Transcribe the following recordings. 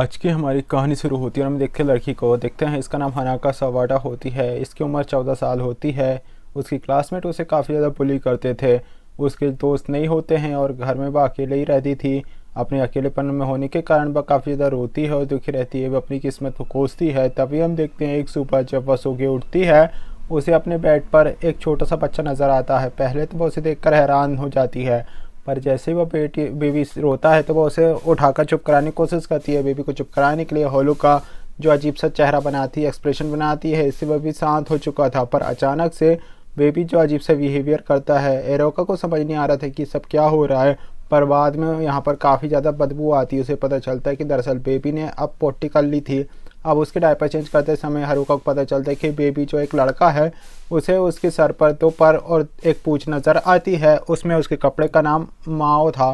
आज की हमारी कहानी शुरू होती है और हम देखते हैं लड़की को देखते हैं इसका नाम हनाका सवाडा होती है इसकी उम्र चौदह साल होती है उसकी क्लासमेट उसे काफ़ी ज़्यादा बुली करते थे उसके दोस्त नहीं होते हैं और घर में वह अकेले ही रहती थी अपने अकेलेपन में होने के कारण वह काफ़ी ज़्यादा रोती है और दुखी रहती है वह अपनी किस्मत को कोसती है तभी हम देखते हैं एक सुबह जब वह सो उठती है उसे अपने बेड पर एक छोटा सा बच्चा नज़र आता है पहले तो वह उसे देखकर हैरान हो जाती है पर जैसे ही वो बेटी बेबी रोता है तो वो उसे उठाकर चुप कराने की कोशिश करती है बेबी को चुप कराने के लिए होलू का जो अजीब सा चेहरा बनाती है एक्सप्रेशन बनाती है इससे वह भी शांत हो चुका था पर अचानक से बेबी जो अजीब सा बिहेवियर करता है एरोका को समझ नहीं आ रहा था कि सब क्या हो रहा है पर बाद में यहाँ पर काफ़ी ज़्यादा बदबू आती है उसे पता चलता है कि दरअसल बेबी ने अब पोटी कर ली थी अब उसके डायपर चेंज करते समय हरुका को पता चलता है कि बेबी जो एक लड़का है उसे उसके सर पर दो पर और एक पूछ नज़र आती है उसमें उसके कपड़े का नाम माओ था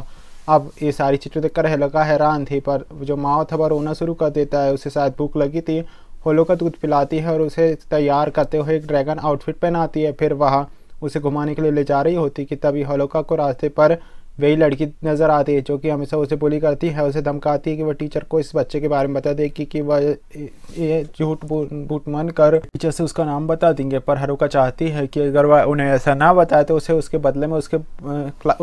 अब ये सारी चीज़ें देखकर हेलका हैरान थी पर जो माओ था पर रोना शुरू कर देता है उसे शायद भूख लगी थी होलो का दूध पिलाती है और उसे तैयार करते हुए एक ड्रैगन आउटफिट पहनाती है फिर वह उसे घुमाने के लिए ले जा रही होती कि तभी होलोका को रास्ते पर वही लड़की नज़र आती है जो कि हमेशा उसे बोली करती है उसे धमकाती है कि वह टीचर को इस बच्चे के बारे में बता देगी कि वह ये झूठ बूट मन कर टीचर से उसका नाम बता देंगे पर हरुका चाहती है कि अगर वह उन्हें ऐसा ना बताए तो उसे उसके बदले में उसके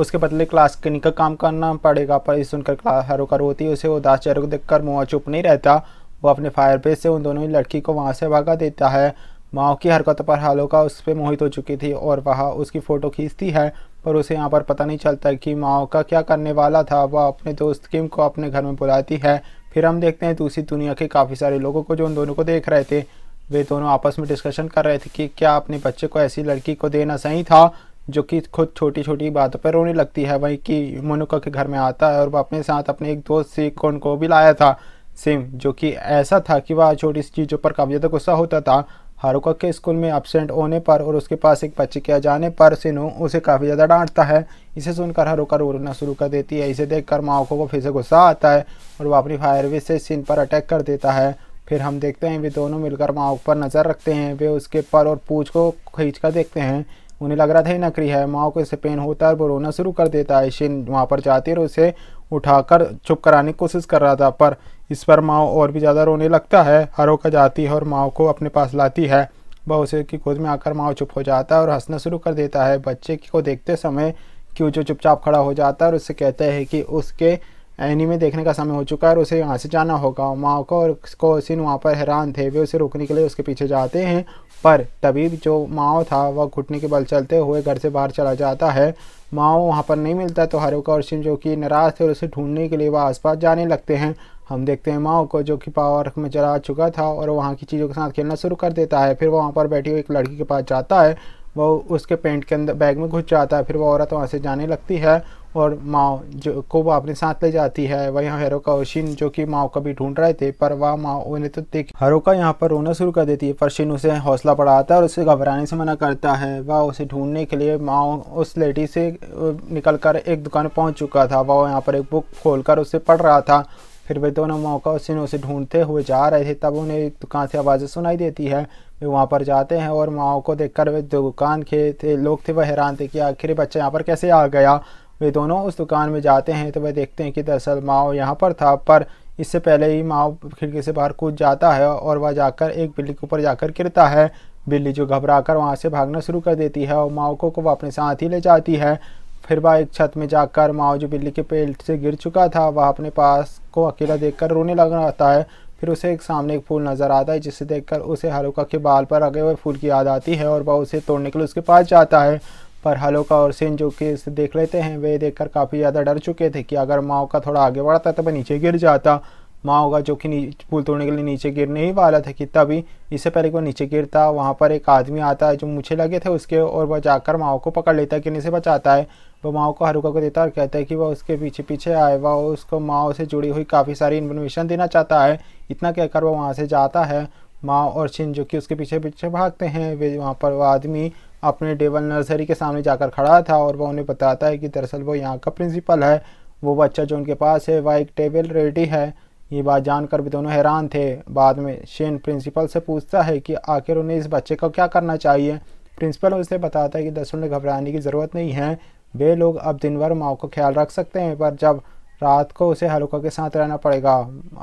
उसके बदले क्लास के निकल काम करना पड़ेगा पर इस सुनकर क्लास हरुका रोती है उसे वो दास चेहरे को कर मुँह चुप नहीं रहता वो अपने फायर पे से उन दोनों ही लड़की को वहाँ से भागा देता है माओ की हरकत पर हालों का उस पर मोहित हो चुकी थी और वह उसकी फ़ोटो खींचती है पर उसे यहाँ पर पता नहीं चलता कि माओ का क्या करने वाला था वह अपने दोस्त किम को अपने घर में बुलाती है फिर हम देखते हैं दूसरी दुनिया के काफ़ी सारे लोगों को जो उन दोनों को देख रहे थे वे दोनों आपस में डिस्कशन कर रहे थे कि क्या अपने बच्चे को ऐसी लड़की को देना सही था जो कि खुद छोटी छोटी बातों पर रोने लगती है वहीं कि मोनुका के घर में आता है और वह अपने साथ अपने एक दोस्त से कौन को भी लाया था सिम जो कि ऐसा था कि वह छोटी सी चीज़ों पर काफ़ी ज़्यादा गुस्सा होता था हारुका के स्कूल में एबसेंट होने पर और उसके पास एक बच्चे के आ जाने पर सिनू उसे काफ़ी ज़्यादा डांटता है इसे सुनकर हारुका रोना शुरू कर देती है इसे देखकर माओको को फिर से गुस्सा आता है और वो अपनी फायरवे से सिन पर अटैक कर देता है फिर हम देखते हैं वे दोनों मिलकर माओक पर नज़र रखते हैं वे उसके पर और पूछ को खींच कर देखते हैं उन्हें लग रहा था नकरी है माओ को इसे पेन होता है और वो रोना शुरू कर देता है शिन वहाँ पर जाती और उसे उठाकर चुप कराने की कोशिश कर रहा था पर इस पर माओ और भी ज़्यादा रोने लगता है हरोका जाती है और माओ को अपने पास लाती है वह उसे की खोज में आकर माओ चुप हो जाता है और हंसना शुरू कर देता है बच्चे को देखते समय जो चुपचाप खड़ा हो जाता है और उससे कहता है कि उसके एनीमे देखने का समय हो चुका है और उसे यहाँ से जाना होगा माओ को और उसको सिन वहाँ पर हैरान थे वे उसे रोकने के लिए उसके पीछे जाते हैं पर तभी जो माओ था वह घुटने के बल चलते हुए घर से बाहर चला जाता है माओ वहाँ पर नहीं मिलता तो हरोका और सिन जो कि नाराज़ थे और उसे ढूंढने के लिए वह आसपास जाने लगते हैं हम देखते हैं माओ को जो कि पावर में चला चुका था और वहाँ की चीज़ों के साथ खेलना शुरू कर देता है फिर वहाँ पर बैठी हुई एक लड़की के पास जाता है वो उसके पेंट के अंदर बैग में घुस जाता है फिर वो औरत वहाँ से जाने लगती है और माओ जो को वो अपने साथ ले जाती है वहीं हेरोका ओशिन जो कि माओ कभी ढूंढ रहे थे पर वह माओ उन्हें तो देख हेरोका यहाँ पर रोना शुरू कर देती है पर शिन उसे हौसला बढ़ाता है और उसे घबराने से मना करता है वह उसे ढूंढने के लिए माओ उस लेडी से निकल कर एक दुकान पहुँच चुका था वह यहाँ पर एक बुक खोल कर उसे पढ़ रहा था फिर वे दोनों मौका ने उसे ढूंढते हुए जा रहे थे तब उन्हें एक दुकान से आवाज़ें सुनाई देती है वे वहाँ पर जाते हैं और माओ को देखकर वे दुकान के थे लोग थे वह हैरान थे कि आखिर बच्चा यहाँ पर कैसे आ गया वे दोनों उस दुकान में जाते हैं तो वह देखते हैं कि दरअसल माओ यहाँ पर था पर इससे पहले ही माओ खिड़की से बाहर कूद जाता है और वह जाकर एक बिल्ली के ऊपर जाकर गिरता है बिल्ली जो घबरा कर वहाँ से भागना शुरू कर देती है और माओ को, को अपने साथ ही ले जाती है फिर वह एक छत में जाकर माओ जो बिल्ली के पेट से गिर चुका था वह अपने पास को अकेला देखकर रोने लग रहा है फिर उसे एक सामने एक फूल नज़र आता है जिसे देखकर उसे हलोका के बाल पर आगे हुए फूल की याद आती है और वह उसे तोड़ने के लिए उसके पास जाता है पर हलोका और सेन जो कि देख लेते हैं वे देखकर काफ़ी ज़्यादा डर चुके थे कि अगर माओ का थोड़ा आगे बढ़ता तो वह नीचे गिर जाता माओ का जो कि पुल तोड़ने के लिए नीचे गिरने ही वाला था कि तभी इससे पहले वो नीचे गिरता वहाँ पर एक आदमी आता है जो मुझे लगे थे उसके और वह जाकर माओ को पकड़ लेता है कि से बचाता है वह माओ को हरुका को देता है और कहता है कि वह उसके पीछे पीछे आए वह उसको माओ से जुड़ी हुई काफ़ी सारी इन्फॉर्मेशन देना चाहता है इतना कहकर वह वहाँ से जाता है माओ और शिन जो कि उसके पीछे पीछे भागते हैं वे वहाँ पर वह आदमी अपने डेवल नर्सरी के सामने जाकर खड़ा था और वह उन्हें बताता है कि दरअसल वो यहाँ का प्रिंसिपल है वो बच्चा जो उनके पास है वह एक टेबल रेडी है ये बात जानकर भी दोनों हैरान थे बाद में शेन प्रिंसिपल से पूछता है कि आखिर उन्हें इस बच्चे को क्या करना चाहिए प्रिंसिपल उसे बताता है कि दस उन्हें घबराने की ज़रूरत नहीं है वे लोग अब दिन भर माओ का ख्याल रख सकते हैं पर जब रात को उसे हलुका के साथ रहना पड़ेगा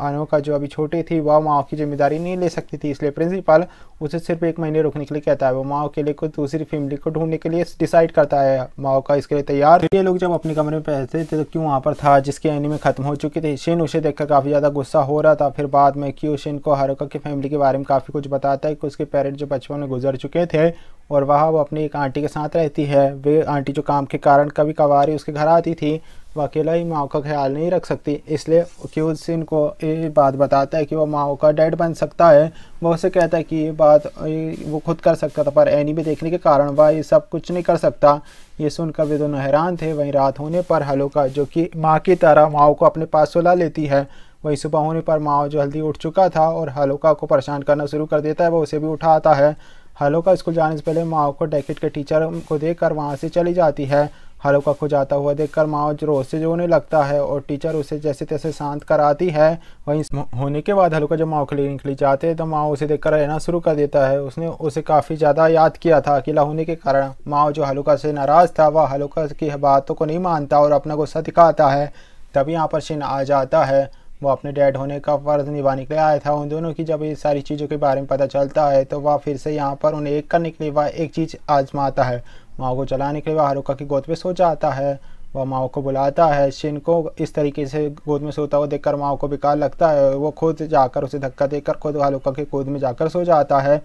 अनोखा जो अभी छोटी थी वह माओ की जिम्मेदारी नहीं ले सकती थी इसलिए प्रिंसिपल उसे सिर्फ एक महीने रुकने के लिए कहता है वो माओ के लिए कुछ दूसरी फैमिली को ढूंढने के लिए डिसाइड करता है माओ का इसके लिए तैयार ये लोग जब अपने कमरे में पहनते थे तो क्यों वहाँ पर था जिसकी एनिमी खत्म हो चुकी थी शिन उसे देखकर काफ़ी ज़्यादा गुस्सा हो रहा था फिर बाद में क्यों शिन को हरुका की फैमिली के बारे में काफ़ी कुछ बताता है कि उसके पेरेंट्स जो बचपन में गुजर चुके थे और वह वो अपनी एक आंटी के साथ रहती है वे आंटी जो काम के कारण कभी कभार ही उसके घर आती थी वह अकेला ही माओ का ख्याल नहीं रख सकती इसलिए सिंह को ये बात बताता है कि वह माओ का डैड बन सकता है वह उसे कहता है कि ये बात वो खुद कर सकता था पर एनी भी देखने के कारण वह ये सब कुछ नहीं कर सकता ये सुनकर वे दोनों हैरान थे वहीं रात होने पर हलोका जो कि माँ की तरह माओ को अपने पास सुला लेती है वहीं सुबह होने पर माओ जल्दी उठ चुका था और हलोका को परेशान करना शुरू कर देता है वह उसे भी उठाता है हलोका स्कूल जाने से पहले माओ को डैकेट के टीचर को देख कर वहाँ से चली जाती है हल्का खो जाता हुआ देखकर माओज रोज से जो होने लगता है और टीचर उसे जैसे तैसे शांत कराती है वहीं होने के बाद हल्का जब माओ के निकली जाते हैं तो माओ उसे देखकर रहना शुरू कर देता है उसने उसे काफ़ी ज़्यादा याद किया था अकेला होने के कारण माओ जो हल्का से नाराज़ था वह हल्का की बातों को नहीं मानता और अपना गुस्सा दिखाता है तभी यहाँ पर शिन आ जाता है वो अपने डैड होने का फ़र्ज निभाने के लिए आया था उन दोनों की जब ये सारी चीज़ों के बारे में पता चलता है तो वह फिर से यहाँ पर उन्हें एक करने के लिए वह एक चीज़ आजमाता है माओ को चलाने के लिए वह हारुका की गोद पे सो जाता है वह माओ को बुलाता है शिन को इस तरीके से गोद में सोता हुआ देखकर माओ को बेकार लगता है वो खुद जाकर उसे धक्का देकर खुद हारुका के गोद में जाकर सो जाता है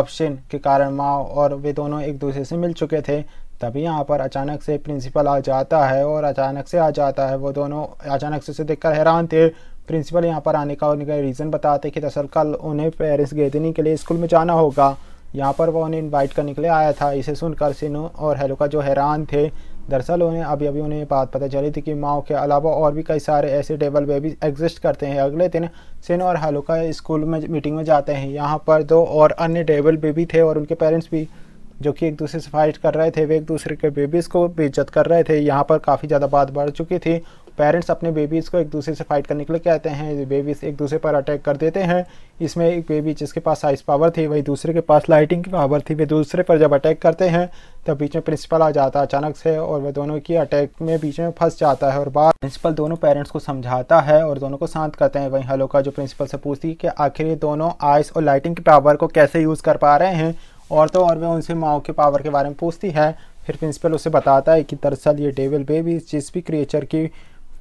अब शिन के कारण माओ और वे दोनों एक दूसरे से मिल चुके थे तभी यहाँ पर अचानक से प्रिंसिपल आ जाता है और अचानक से आ जाता है वो दोनों अचानक से उसे देखकर हैरान थे प्रिंसिपल यहाँ पर आने का उनका रीज़न बताते कि दरअसल कल उन्हें पेरेंट्स गेदनी के लिए स्कूल में जाना होगा यहाँ पर वो उन्हें इन्वाइट करने के लिए आया था इसे सुनकर सिनु और हेलुका जो हैरान थे दरअसल उन्हें अभी अभी उन्हें बात पता चली थी कि माओ के अलावा और भी कई सारे ऐसे डेबल बेबी एग्जिस्ट करते हैं अगले दिन सिन और हेलुका स्कूल में मीटिंग में जाते हैं यहाँ पर दो और अन्य डेबल बेबी थे और उनके पेरेंट्स भी जो कि एक दूसरे से फाइट कर रहे थे वे एक दूसरे के बेबीज़ को बेइज्जत कर रहे थे यहाँ पर काफ़ी ज़्यादा बात बढ़ चुकी थी पेरेंट्स अपने बेबीज़ को एक दूसरे से फाइट करने के लिए कहते हैं बेबीज़ एक दूसरे पर अटैक कर देते हैं इसमें एक बेबी जिसके पास साइज पावर थी वही दूसरे के पास लाइटिंग की पावर थी वे दूसरे पर जब अटैक करते हैं तब बीच में प्रिंसिपल आ जाता है अचानक से और वह दोनों की अटैक में बीच में फंस जाता है और बाद प्रिंसिपल दोनों पेरेंट्स को समझाता है और दोनों को शांत करते हैं वहीं हलोका जो प्रिंसिपल से पूछती है कि आखिर ये दोनों आइस और लाइटिंग की पावर को कैसे यूज़ कर पा रहे हैं और तो और वह उनसे माओ के पावर के बारे में पूछती है फिर प्रिंसिपल उसे बताता है कि दरअसल ये डेविल बेबी जिस भी क्रिएचर की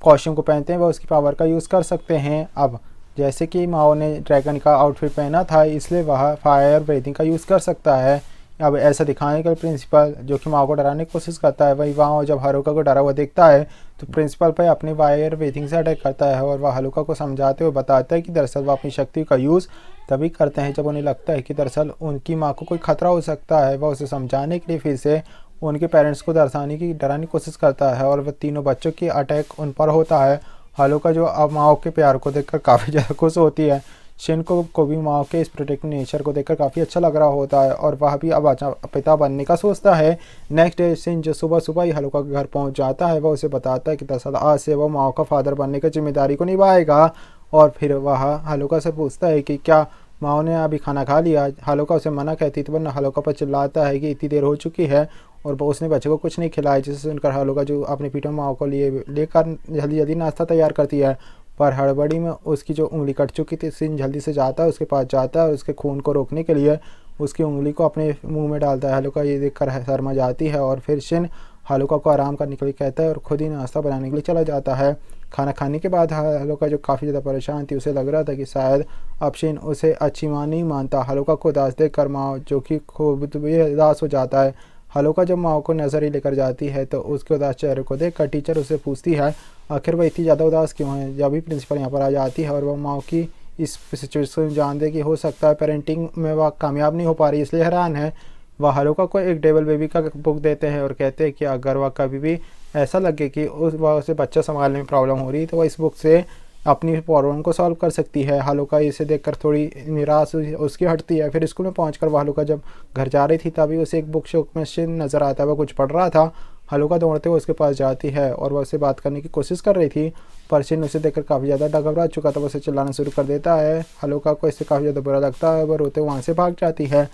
कॉस्ट्यूम को पहनते हैं वह उसकी पावर का यूज़ कर सकते हैं अब जैसे कि माओ ने ड्रैगन का आउटफिट पहना था इसलिए वह फायर ब्रीथिंग का यूज़ कर सकता है अब ऐसा दिखाने के लिए प्रिंसिपल जो कि माओ को डराने की कोशिश करता है वही वहाँ जब हलुका को डरा हुआ देखता है तो प्रिंसिपल पर अपनी वायर ब्रीथिंग से अटैक करता है और वह हलुका को समझाते हुए बताता है कि दरअसल वह अपनी शक्ति का यूज़ तभी करते हैं जब उन्हें लगता है कि दरअसल उनकी माँ को कोई खतरा हो सकता है वह उसे समझाने के लिए फिर से वो उनके पेरेंट्स को दर्शाने की डराने की कोशिश करता है और वह तीनों बच्चों की अटैक उन पर होता है का जो अब माओ के प्यार को देखकर काफ़ी ज़्यादा खुश होती है शिन को को भी माओ के इस प्रोटेक्ट नेचर को देखकर काफ़ी अच्छा लग रहा होता है और वह भी अब अच्छा पिता बनने का सोचता है नेक्स्ट डे शिन जो सुबह सुबह ही हलुका के घर पहुंच जाता है वह उसे बताता है कि दरअसल आज से वह माओ का फादर बनने की जिम्मेदारी को निभाएगा और फिर वह हलुका से पूछता है कि क्या माओ ने अभी खाना खा लिया हलुका उसे मना कहती तो वरना हलुका पर चिल्लाता है कि इतनी देर हो चुकी है और उसने बच्चे को कुछ नहीं खिलाया जिससे उनका हाल होगा जो अपने पीठ में माओ को लिए लेकर जल्दी जल्दी नाश्ता तैयार करती है पर हड़बड़ी में उसकी जो उंगली कट चुकी थी सिंह जल्दी से जाता है उसके पास जाता है और उसके खून को रोकने के लिए उसकी उंगली को अपने मुंह में डालता है हलुका ये देखकर शर्मा जाती है और फिर सिंह हलुका को आराम करने के लिए कहता है और खुद ही नाश्ता बनाने के लिए चला जाता है खाना खाने के बाद हलुका जो काफ़ी ज़्यादा परेशान थी उसे लग रहा था कि शायद अब शिन उसे अच्छी माँ नहीं मानता हलुका को उदास देख कर माँ जो कि खूब उदास हो जाता है हलोका जब माओ को नजर ही लेकर जाती है तो उसके उदास चेहरे को देख कर टीचर उससे पूछती है आखिर वह इतनी ज़्यादा उदास क्यों है जब भी प्रिंसिपल यहाँ पर आ जाती है और वह माओ की इस सिचुएशन में जान दे कि हो सकता है पेरेंटिंग में वह कामयाब नहीं हो पा रही इसलिए हैरान है वह हलोका को एक डेबल बेबी का बुक देते हैं और कहते हैं कि अगर वह कभी भी ऐसा लगे कि उस वह उसे बच्चा संभालने में प्रॉब्लम हो रही तो वह इस बुक से अपनी प्रॉब्लम को सॉल्व कर सकती है हालुका इसे देखकर थोड़ी निराश उसकी हटती है फिर स्कूल में पहुँच कर हालुका जब घर जा रही थी तभी उसे एक बुक शॉप में सिन नज़र आता वह कुछ पढ़ रहा था हलुका दौड़ते हुए उसके पास जाती है और वह उसे बात करने की कोशिश कर रही थी पर शिन उसे देखकर काफ़ी ज़्यादा घबरा चुका था उसे चिल्लाना शुरू कर देता है हलुका को इससे काफ़ी ज़्यादा बुरा लगता है वह रोते वहाँ से भाग जाती है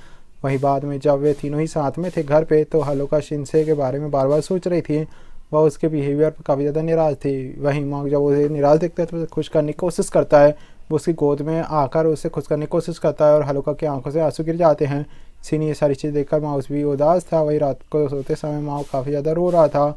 वहीं बाद में जब वे तीनों ही साथ में थे घर पे तो हलुका शिनसे के बारे में बार बार सोच रही थी वह उसके बिहेवियर पर काफ़ी ज़्यादा निराश थी वहीं मॉक जब उसे निराश देखता है तो उसे खुश करने की कोशिश करता है वो उसकी गोद में आकर उसे खुश करने की कोशिश करता है और हलुका की आंखों से आंसू गिर जाते हैं सीन ये सारी चीज़ देखकर माउस भी उदास था वही रात को सोते समय माँ काफ़ी ज़्यादा रो रहा था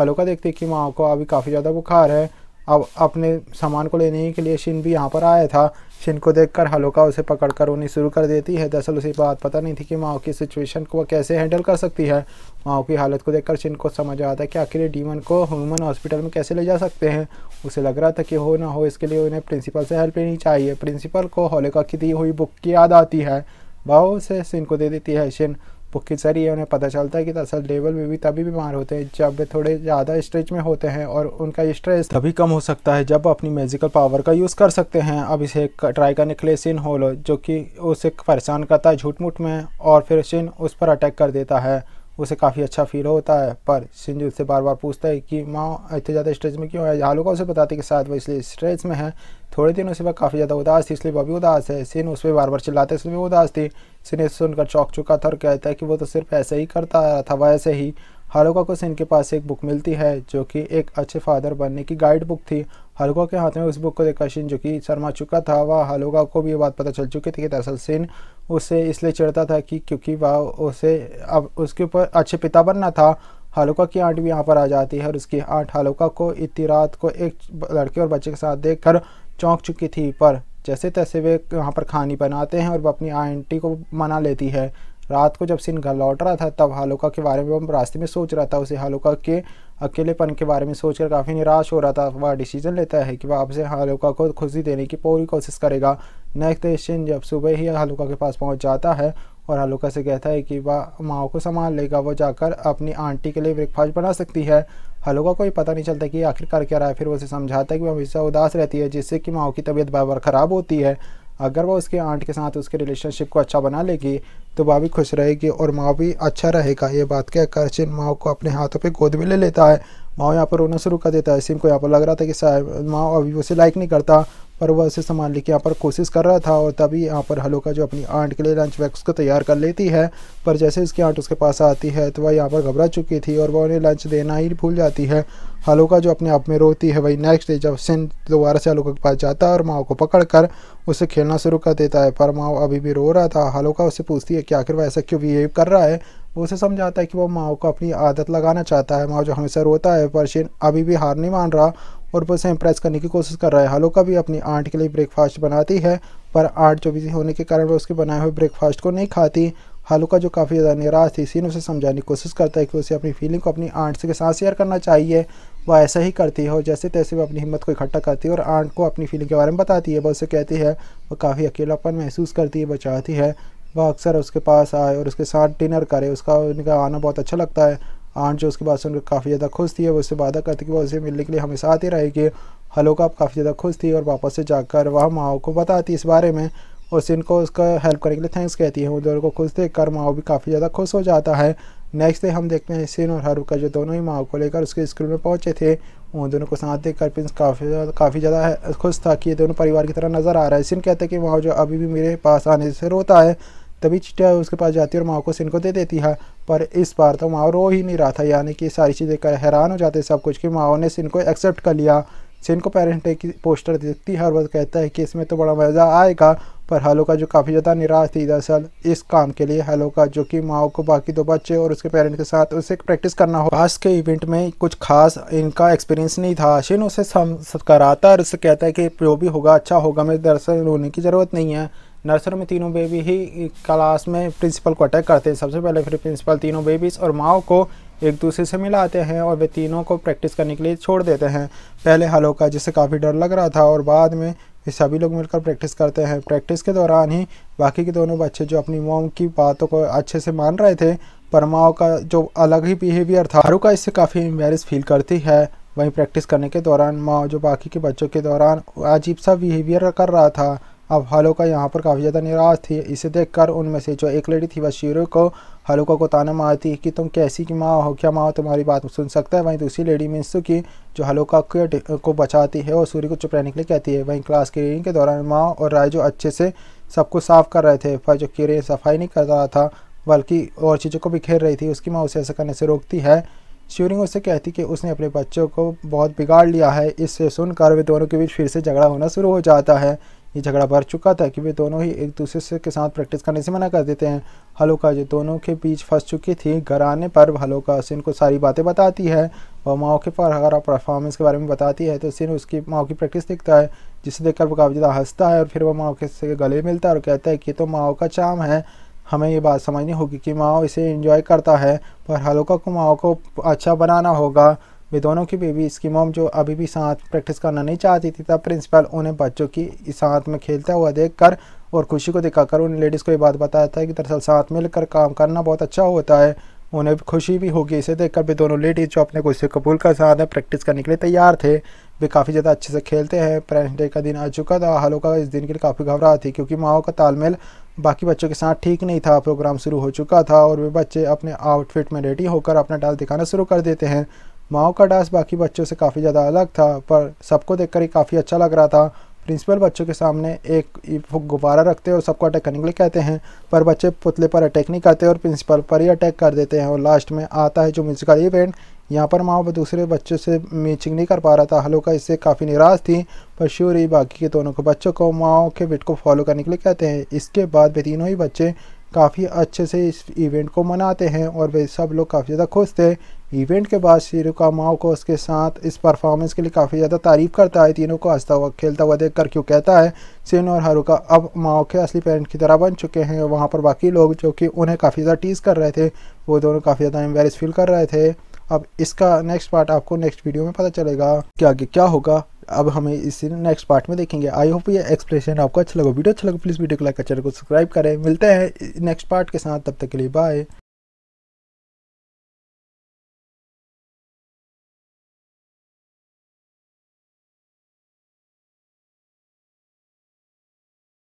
हलुका देखती कि माँ को अभी काफ़ी ज़्यादा बुखार है अब अपने सामान को लेने के लिए शीन भी यहाँ पर आया था शिन को देखकर हलोका उसे पकड़कर रोनी शुरू कर देती है दरअसल उसे बात पता नहीं थी कि माओ की सिचुएशन को कैसे हैंडल कर सकती है माओ की हालत को देखकर शिन को समझ आता है कि आखिर डीमन को ह्यूमन हॉस्पिटल में कैसे ले जा सकते हैं उसे लग रहा था कि हो ना हो इसके लिए उन्हें प्रिंसिपल से हेल्प लेनी चाहिए प्रिंसिपल को हलोका की दी हुई बुक की याद आती है भाव उसे शिन को दे देती है शिन बुक सर ये उन्हें पता चलता है कि दरअसल लेवल में भी तभी बीमार होते हैं जब वे थोड़े ज़्यादा स्ट्रेच में होते हैं और उनका स्ट्रेस तभी कम हो सकता है जब अपनी मेजिकल पावर का यूज़ कर सकते हैं अब इसे ट्राई करने के लिए सिन होलो जो कि उसे परेशान करता है झूठ मूठ में और फिर सिन उस पर अटैक कर देता है उसे काफ़ी अच्छा फील होता है पर सिंजु उससे बार बार पूछता है कि माँ इतने ज़्यादा स्ट्रेस में क्यों है हालुका उसे बताते कि शायद वो इसलिए स्ट्रेस में है थोड़े दिन से वह काफ़ी ज़्यादा उदास थी इसलिए वह भी उदास है सिन उस पर बार बार चिल्लाते इसलिए भी उदास थी सिन सुनकर चौक चुका था और कहता है कि वो तो सिर्फ ऐसे ही करता रहा था वैसे ही हलुका को सिंह के पास एक बुक मिलती है जो कि एक अच्छे फादर बनने की गाइड बुक थी हलुका के हाथ में उस बुक को देखा सिंह जो कि शर्मा चुका था वह हलुका को भी ये बात पता चल चुकी थी कि दरअसल सिंह उसे इसलिए चिड़ता था कि क्योंकि वह उसे अब उसके ऊपर अच्छे पिता बनना था हलुका की आंट भी यहाँ पर आ जाती है और उसकी आंट हलुका को इतनी रात को एक लड़के और बच्चे के साथ देख कर चौंक चुकी थी पर जैसे तैसे वे यहाँ पर खानी बनाते हैं और वह अपनी आंटी को मना लेती है रात को जब सिंह घर लौट रहा था तब हालुका के बारे में वो रास्ते में सोच रहा था उसे हालुका के अकेलेपन के बारे में सोचकर काफ़ी निराश हो रहा था वह डिसीजन लेता है कि वह आपसे हालुका को खुशी देने की पूरी कोशिश करेगा नेक्स्ट डे सिंह जब सुबह ही हालुका के पास पहुँच जाता है और हलुका से कहता है कि वह माँ को संभाल लेगा वो जाकर अपनी आंटी के लिए ब्रेकफास्ट बना सकती है हलुका को ये पता नहीं चलता कि आखिरकार क्या रहा है फिर वो उसे समझाता है कि वह हमेशा उदास रहती है जिससे कि माओ की तबीयत बार बार ख़राब होती है अगर वह उसके आंट के साथ उसके रिलेशनशिप को अच्छा बना लेगी तो भाभी भी खुश रहेगी और माँ भी अच्छा रहेगा ये बात कहकर चिन माँ को अपने हाथों पर गोद में ले लेता है माँ यहाँ पर रोना शुरू कर देता है सिम को यहाँ पर लग रहा था कि माँ अभी उसे लाइक नहीं करता पर वह उसे सामान लेके यहाँ पर कोशिश कर रहा था और तभी यहाँ पर हलोका जो अपनी आंट के लिए लंच बैग उसको तैयार कर लेती है पर जैसे उसकी आंट उसके पास आती है तो वह यहाँ पर घबरा चुकी थी और वह उन्हें लंच देना ही भूल जाती है हलोका जो अपने आप में रोती है वही नेक्स्ट डे जब सिंह दोबारा से हलोका के पास जाता है और माओ को पकड़ कर उसे खेलना शुरू कर देता है पर माओ अभी भी रो रहा था हलोका उससे पूछती है कि आखिर वह ऐसा क्यों बिहेव कर रहा है वो उसे समझाता है कि वो माओ को अपनी आदत लगाना चाहता है माओ जो हमेशा रोता है पर सिंह अभी भी हार नहीं मान रहा और उसे इम्प्रेस करने की कोशिश कर रहा है हालोका भी अपनी आंट के लिए ब्रेकफास्ट बनाती है पर आंट जो बिजी होने के कारण वह उसके बनाए हुए ब्रेकफास्ट को नहीं खाती हालुका जो काफ़ी ज़्यादा निराश थी इसी ने उसे समझाने की कोशिश करता है कि उसे अपनी फीलिंग को अपनी आंट के साथ शेयर करना चाहिए वह ऐसा ही करती है और जैसे तैसे वह अपनी हिम्मत को इकट्ठा करती है और आंट को अपनी फीलिंग के बारे में बताती है वह उसे कहती है वह काफ़ी अकेलापन महसूस करती है बचाती है वह अक्सर उसके पास आए और उसके साथ डिनर करे उसका उनका आना बहुत अच्छा लगता है आंट जो उसके बाद सुनकर काफ़ी ज़्यादा खुश थी वो उससे वादा करती कि वह उसे मिलने के लिए हमेशा आती रहेगी हलोका आप काफ़ी ज़्यादा खुश थी और वापस से जाकर वह माओ को बताती इस बारे में और को उसका हेल्प करने के लिए थैंक्स कहती है उन दोनों को खुश देख कर भी काफ़ी ज़्यादा खुश हो जाता है नेक्स्ट डे हम देखते हैं सिन और का जो दोनों ही माओ को लेकर उसके स्कूल में पहुँचे थे उन दोनों को साथ देख कर प्रिंस काफ़ी काफ़ी ज़्यादा खुश था कि ये दोनों परिवार की तरह नज़र आ रहा है सिन कहते हैं कि माओ जो अभी भी मेरे पास आने से रोता है तभी चिट्ठिया उसके पास जाती और माओकोस को दे देती है हाँ। पर इस बार तो माओ रो ही नहीं रहा था यानी कि सारी चीज़ें कर हैरान हो जाते सब कुछ कि माओ ने सिन को एक्सेप्ट कर लिया सिन को पेरेंट डे की पोस्टर देखती है और कहता है कि इसमें तो बड़ा मज़ा आएगा पर हेलो का जो काफ़ी ज़्यादा निराश थी दरअसल इस काम के लिए हेलो का जो कि माओ को बाकी दो बच्चे और उसके पेरेंट के साथ उसे प्रैक्टिस करना हो आज के इवेंट में कुछ खास इनका एक्सपीरियंस नहीं था शिन उसे कराता है और उससे कहता है कि जो भी होगा अच्छा होगा मैं दरअसल रोने की ज़रूरत नहीं है नर्सरी में तीनों बेबी ही क्लास में प्रिंसिपल को अटैक करते हैं सबसे पहले फिर प्रिंसिपल तीनों बेबीज़ और माओ को एक दूसरे से मिलाते हैं और वे तीनों को प्रैक्टिस करने के लिए छोड़ देते हैं पहले का जिससे काफ़ी डर लग रहा था और बाद में फिर सभी लोग मिलकर प्रैक्टिस करते हैं प्रैक्टिस के दौरान ही बाकी के दोनों बच्चे जो अपनी मोम की बातों को अच्छे से मान रहे थे पर माओ का जो अलग ही बिहेवियर था का इससे काफ़ी एम्बेरस फील करती है वहीं प्रैक्टिस करने के दौरान माओ जो बाकी के बच्चों के दौरान अजीब सा बिहेवियर कर रहा था अब हलोका यहाँ पर काफ़ी ज़्यादा निराश थी इसे देखकर उनमें से जो एक लेडी थी वह शीरो को हलोका को ताना मारती कि तुम कैसी की माँ हो क्या माँ हो तुम्हारी बात सुन सकता है वहीं दूसरी लेडी मिन्सु की जो हलोका को बचाती है और सूर्य को चुप रहने के लिए कहती है वहीं क्लास की रीडिंग के दौरान माँ और राय जो अच्छे से सब कुछ साफ कर रहे थे पर जो किरे सफाई नहीं कर रहा था बल्कि और चीज़ों को बिखेर रही थी उसकी माँ उसे ऐसा करने से रोकती है शिवरिंग उससे कहती कि उसने अपने बच्चों को बहुत बिगाड़ लिया है इससे सुनकर वे दोनों के बीच फिर से झगड़ा होना शुरू हो जाता है ये झगड़ा बढ़ चुका था कि वे दोनों ही एक दूसरे से के साथ प्रैक्टिस करने से मना कर देते हैं हलोका जो दोनों के बीच फंस चुकी थी घर आने पर हलोका सिन को सारी बातें बताती है वह माओ के पर परफॉर्मेंस के बारे में बताती है तो सिन उसकी माओ की प्रैक्टिस देखता है जिसे देखकर वो काफ़ी ज़्यादा हंसता है और फिर वह माओ के से गले मिलता है और कहता है कि तो माओ का चाम है हमें ये बात समझनी होगी कि माओ इसे इन्जॉय करता है पर हलोका को माओ को अच्छा बनाना होगा दोनों की बेबी इसकी मोम जो अभी भी साथ प्रैक्टिस करना नहीं चाहती थी तब प्रिंसिपल उन्हें बच्चों की साथ में खेलता हुआ देखकर और खुशी को दिखाकर उन लेडीज़ को ये बात बताया था कि दरअसल साथ मिलकर काम करना बहुत अच्छा होता है उन्हें भी खुशी भी होगी इसे देखकर भी दोनों लेडीज़ जो अपने गुस्से कबूल कर साथ में प्रैक्टिस करने के लिए तैयार थे वे काफ़ी ज़्यादा अच्छे से खेलते हैं पेरेंट्स डे का दिन आ चुका था हालों का इस दिन के लिए काफ़ी घबरा थी क्योंकि माओ का तालमेल बाकी बच्चों के साथ ठीक नहीं था प्रोग्राम शुरू हो चुका था और वे बच्चे अपने आउटफिट में रेडी होकर अपना डाल दिखाना शुरू कर देते हैं माओ का डांस बाकी बच्चों से काफ़ी ज़्यादा अलग था पर सबको देखकर ही काफ़ी अच्छा लग रहा था प्रिंसिपल बच्चों के सामने एक गुब्बारा रखते हैं और सबको अटैक करने के लिए कहते हैं पर बच्चे पुतले पर अटैक नहीं करते और प्रिंसिपल पर ही अटैक कर देते हैं और लास्ट में आता है जो म्यूजिकल इवेंट यहाँ पर माओ दूसरे बच्चों से मैचिंग नहीं कर पा रहा था हलोका इससे काफ़ी निराश थी पर शुरू ही बाकी के दोनों को बच्चों को माओ के बिट को फॉलो करने के लिए कहते हैं इसके बाद वे तीनों ही बच्चे काफ़ी अच्छे से इस इवेंट को मनाते हैं और वे सब लोग काफ़ी ज़्यादा खुश थे इवेंट के बाद शेरुका माओ को उसके साथ इस परफॉर्मेंस के लिए काफ़ी ज़्यादा तारीफ करता है तीनों को हंसता हुआ खेलता हुआ देख कर क्यों कहता है सिन और हारुका अब माओ के असली पेरेंट की तरह बन चुके हैं वहाँ पर बाकी लोग जो कि उन्हें काफ़ी ज़्यादा टीज़ कर रहे थे वो दोनों काफ़ी ज़्यादा एम्बेरस फील कर रहे थे अब इसका नेक्स्ट पार्ट आपको नेक्स्ट वीडियो में पता चलेगा कि आगे क्या होगा अब हमें इसे नेक्स्ट पार्ट में देखेंगे आई होप ये एक्सप्लेनेशन आपको अच्छा लगा वीडियो अच्छा लगा प्लीज़ वीडियो को लाइक चैनल को सब्सक्राइब करें मिलते हैं नेक्स्ट पार्ट के साथ तब तक के लिए बाय